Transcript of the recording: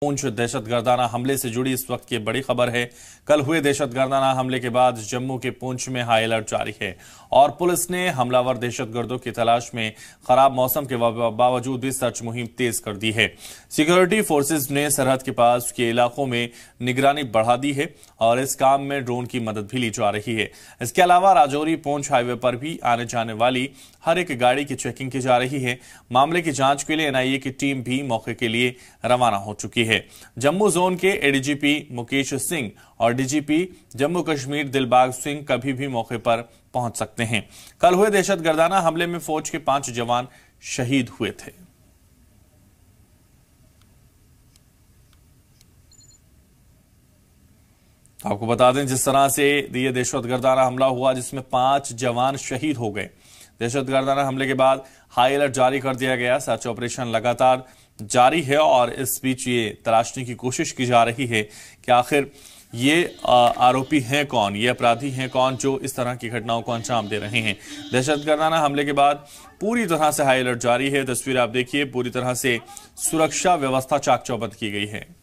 पूंछ दहशत गर्दाना हमले से जुड़ी इस वक्त की बड़ी खबर है कल हुए दहशत गर्दाना हमले के बाद जम्मू के पूंछ में हाई अलर्ट जारी है और पुलिस ने हमलावर दहशत गर्दों की तलाश में खराब मौसम के बावजूद भी सर्च मुहिम तेज कर दी है सिक्योरिटी फोर्सेज ने सरहद के पास के इलाकों में निगरानी बढ़ा दी है और इस काम में ड्रोन की मदद भी ली जा रही है इसके अलावा राजौरी पूंछ हाईवे पर भी आने जाने वाली हर एक गाड़ी की चेकिंग की जा रही है मामले की जांच के लिए एनआईए की टीम भी मौके के लिए रवाना हो चुकी है है जम्मू जोन के एडीजीपी मुकेश सिंह और डीजीपी जम्मू कश्मीर दिलबाग सिंह कभी भी मौके पर पहुंच सकते हैं कल हुए दहशत गर्दाना हमले में फौज के पांच जवान शहीद हुए थे आपको बता दें जिस तरह से ये दहशत गर्दाना हमला हुआ जिसमें पांच जवान शहीद हो गए दहशतगर्दाना हमले के बाद हाई अलर्ट जारी कर दिया गया सर्च ऑपरेशन लगातार जारी है और इस बीच ये तलाशने की कोशिश की जा रही है कि आखिर ये आरोपी हैं कौन ये अपराधी हैं कौन जो इस तरह की घटनाओं को अंजाम दे रहे हैं दहशतगर्दाना हमले के बाद पूरी तरह से हाई अलर्ट जारी है तस्वीर आप देखिए पूरी तरह से सुरक्षा व्यवस्था चाक चौबंद की गई है